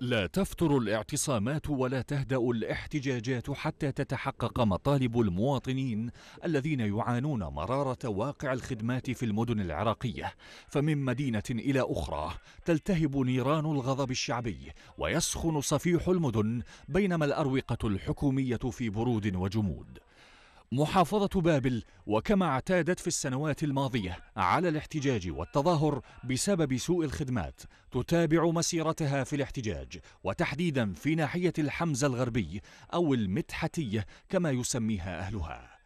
لا تفتر الاعتصامات ولا تهدأ الاحتجاجات حتى تتحقق مطالب المواطنين الذين يعانون مرارة واقع الخدمات في المدن العراقية فمن مدينة إلى أخرى تلتهب نيران الغضب الشعبي ويسخن صفيح المدن بينما الأروقة الحكومية في برود وجمود محافظة بابل وكما اعتادت في السنوات الماضية على الاحتجاج والتظاهر بسبب سوء الخدمات تتابع مسيرتها في الاحتجاج وتحديدا في ناحية الحمزة الغربي أو المتحتية كما يسميها أهلها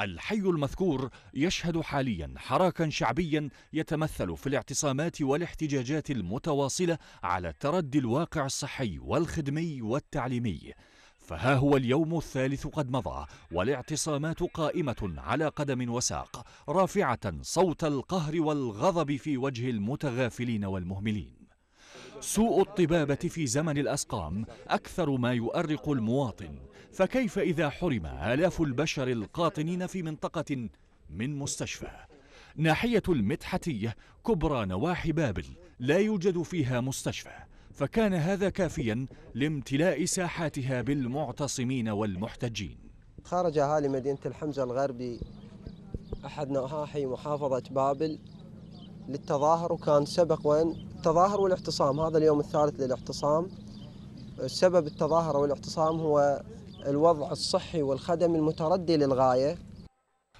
الحي المذكور يشهد حاليا حراكا شعبيا يتمثل في الاعتصامات والاحتجاجات المتواصلة على تردي الواقع الصحي والخدمي والتعليمي فها هو اليوم الثالث قد مضى والاعتصامات قائمة على قدم وساق رافعة صوت القهر والغضب في وجه المتغافلين والمهملين سوء الطبابة في زمن الأسقام أكثر ما يؤرق المواطن فكيف إذا حرم آلاف البشر القاطنين في منطقة من مستشفى ناحية المدحتية كبرى نواحي بابل لا يوجد فيها مستشفى فكان هذا كافيا لامتلاء ساحاتها بالمعتصمين والمحتجين خرج أهالي مدينة الحمزة الغربي أحد نواحي محافظة بابل للتظاهر وكان سبق وين التظاهر والاعتصام هذا اليوم الثالث للاعتصام سبب التظاهر والاعتصام هو الوضع الصحي والخدمي المتردي للغاية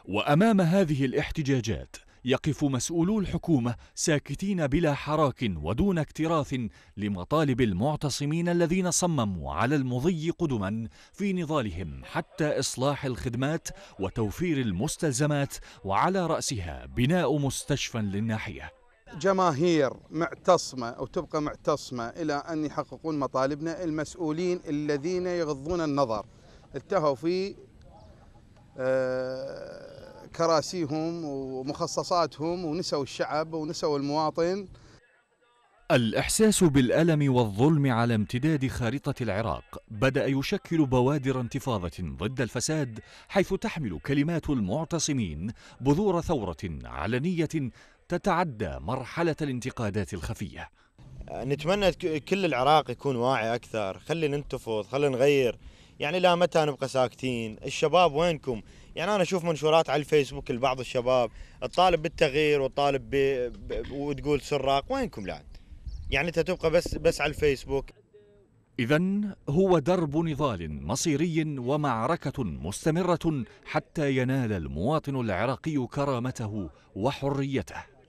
وأمام هذه الاحتجاجات يقف مسؤولو الحكومة ساكتين بلا حراك ودون اكتراث لمطالب المعتصمين الذين صمموا على المضي قدما في نضالهم حتى إصلاح الخدمات وتوفير المستلزمات وعلى رأسها بناء مستشفى للناحية جماهير معتصمة أو تبقى معتصمة إلى أن يحققون مطالبنا المسؤولين الذين يغضون النظر التهوا في آه، كراسيهم ومخصصاتهم ونسوا الشعب ونسوا المواطن الإحساس بالألم والظلم على امتداد خارطة العراق بدأ يشكل بوادر انتفاضة ضد الفساد حيث تحمل كلمات المعتصمين بذور ثورة علنية تتعدى مرحلة الانتقادات الخفية نتمنى كل العراق يكون واعي أكثر خلي ننتفض خلي نغير يعني لا متى نبقى ساكتين الشباب وينكم يعني انا اشوف منشورات على الفيسبوك لبعض الشباب تطالب بالتغيير وتطالب ب... ب... وتقول سراق وينكم لعد يعني انت تبقى بس بس على الفيسبوك اذا هو درب نضال مصيري ومعركه مستمره حتى ينال المواطن العراقي كرامته وحريته